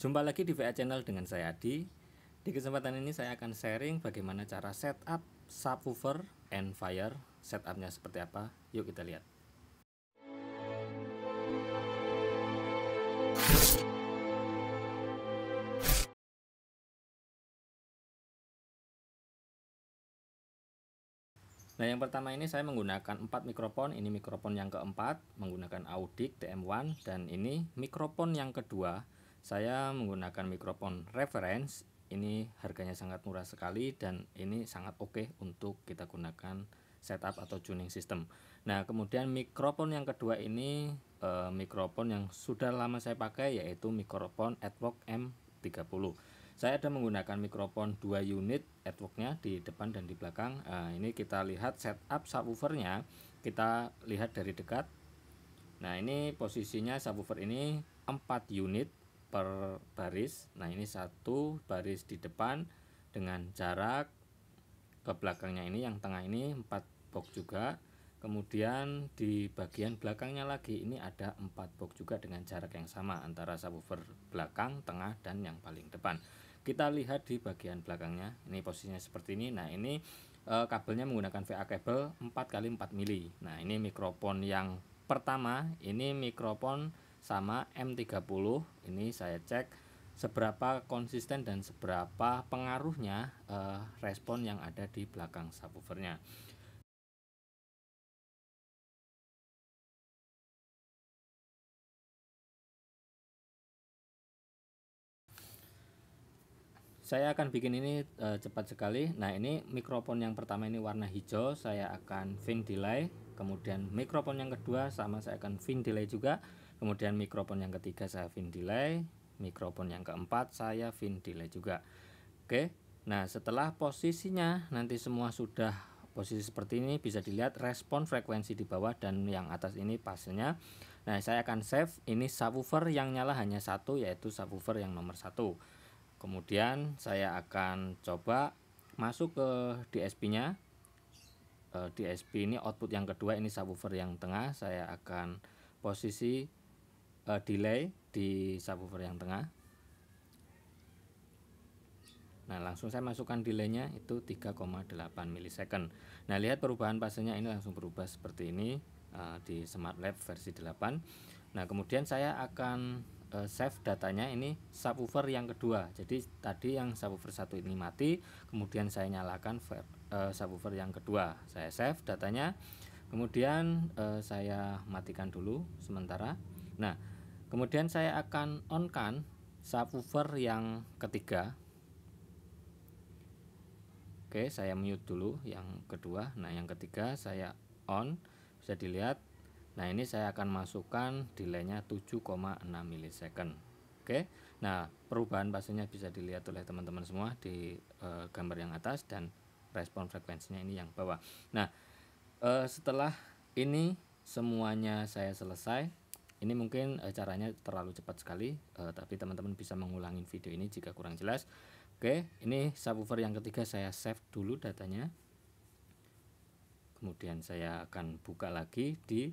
Jumpa lagi di VA Channel dengan saya Adi. Di kesempatan ini saya akan sharing bagaimana cara setup subwoofer and fire. Setupnya seperti apa? Yuk kita lihat. Nah yang pertama ini saya menggunakan 4 mikrofon Ini mikrofon yang keempat Menggunakan Audic TM1 Dan ini mikrofon yang kedua saya menggunakan mikrofon reference, ini harganya sangat murah sekali dan ini sangat oke okay untuk kita gunakan setup atau tuning system. Nah, kemudian mikrofon yang kedua ini e, mikrofon yang sudah lama saya pakai yaitu mikrofon Adwork M30. Saya ada menggunakan mikrofon dua unit Adworknya di depan dan di belakang. e, ini kita lihat setup subwoofernya. Kita lihat dari dekat. Nah, ini posisinya subwoofer ini 4 unit per baris nah ini satu baris di depan dengan jarak ke belakangnya ini yang tengah ini empat box juga kemudian di bagian belakangnya lagi ini ada empat box juga dengan jarak yang sama antara subwoofer belakang tengah dan yang paling depan kita lihat di bagian belakangnya ini posisinya seperti ini nah ini e, kabelnya menggunakan VA kabel 4 kali 4 mili nah ini mikrofon yang pertama ini mikrofon sama M30 ini saya cek seberapa konsisten dan seberapa pengaruhnya uh, respon yang ada di belakang subwoofernya saya akan bikin ini e, cepat sekali nah ini mikrofon yang pertama ini warna hijau saya akan fin delay kemudian mikrofon yang kedua sama saya akan fin delay juga Kemudian mikrofon yang ketiga saya fin delay, mikrofon yang keempat saya fin delay juga. Oke. Nah, setelah posisinya nanti semua sudah posisi seperti ini bisa dilihat respon frekuensi di bawah dan yang atas ini pasnya. Nah, saya akan save ini subwoofer yang nyala hanya satu yaitu subwoofer yang nomor satu. Kemudian saya akan coba masuk ke DSP-nya. Eh, DSP ini output yang kedua ini subwoofer yang tengah. Saya akan posisi uh, delay di subwoofer yang tengah Nah langsung saya masukkan delaynya itu 3,8 milisecond Nah lihat perubahan pasenya ini langsung berubah seperti ini uh, di Smart Lab versi 8 Nah kemudian saya akan uh, save datanya ini subwoofer yang kedua Jadi tadi yang subwoofer satu ini mati kemudian saya nyalakan uh, subwoofer yang kedua Saya save datanya kemudian uh, saya matikan dulu sementara Nah, kemudian saya akan on-kan subwoofer yang ketiga. Oke, saya mute dulu yang kedua. Nah, yang ketiga saya on. Bisa dilihat. Nah, ini saya akan masukkan delaynya 7,6 milisecond. Oke. Nah, perubahan pastinya bisa dilihat oleh teman-teman semua di e, gambar yang atas dan respon frekuensinya ini yang bawah. Nah, e, setelah ini semuanya saya selesai, ini mungkin uh, caranya terlalu cepat sekali, uh, tapi teman-teman bisa mengulangi video ini jika kurang jelas. Oke, ini subwoofer yang ketiga saya save dulu datanya. Kemudian saya akan buka lagi di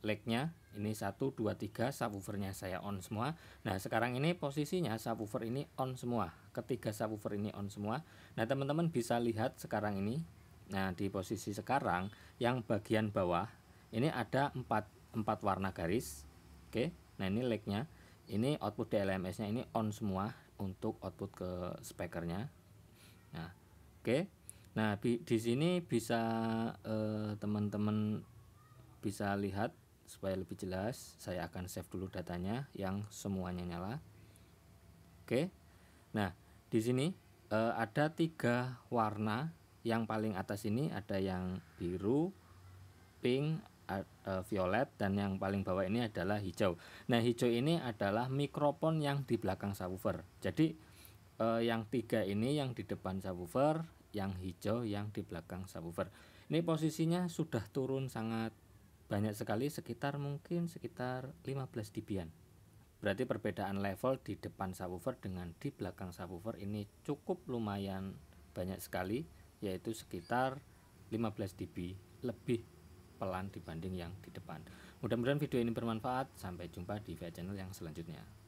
legnya ini 1, 2, 3 subwoofernya saya on semua nah sekarang ini posisinya subwoofer ini on semua ketiga subwoofer ini on semua nah teman-teman bisa lihat sekarang ini nah di posisi sekarang yang bagian bawah ini ada 4 empat warna garis oke nah ini legnya ini output DLMS nya ini on semua untuk output ke speakernya nah oke nah di sini bisa eh, teman-teman eh, bisa lihat supaya lebih jelas saya akan save dulu datanya yang semuanya nyala oke nah di sini eh, ada tiga warna yang paling atas ini ada yang biru pink E, violet dan yang paling bawah ini adalah hijau. Nah, hijau ini adalah mikrofon yang di belakang subwoofer. Jadi eh, yang tiga ini yang di depan subwoofer, yang hijau yang di belakang subwoofer. Ini posisinya sudah turun sangat banyak sekali sekitar mungkin sekitar 15 dBan. Berarti perbedaan level di depan subwoofer dengan di belakang subwoofer ini cukup lumayan banyak sekali yaitu sekitar 15 dB lebih pelan dibanding yang di depan. Mudah-mudahan video ini bermanfaat. Sampai jumpa di via channel yang selanjutnya.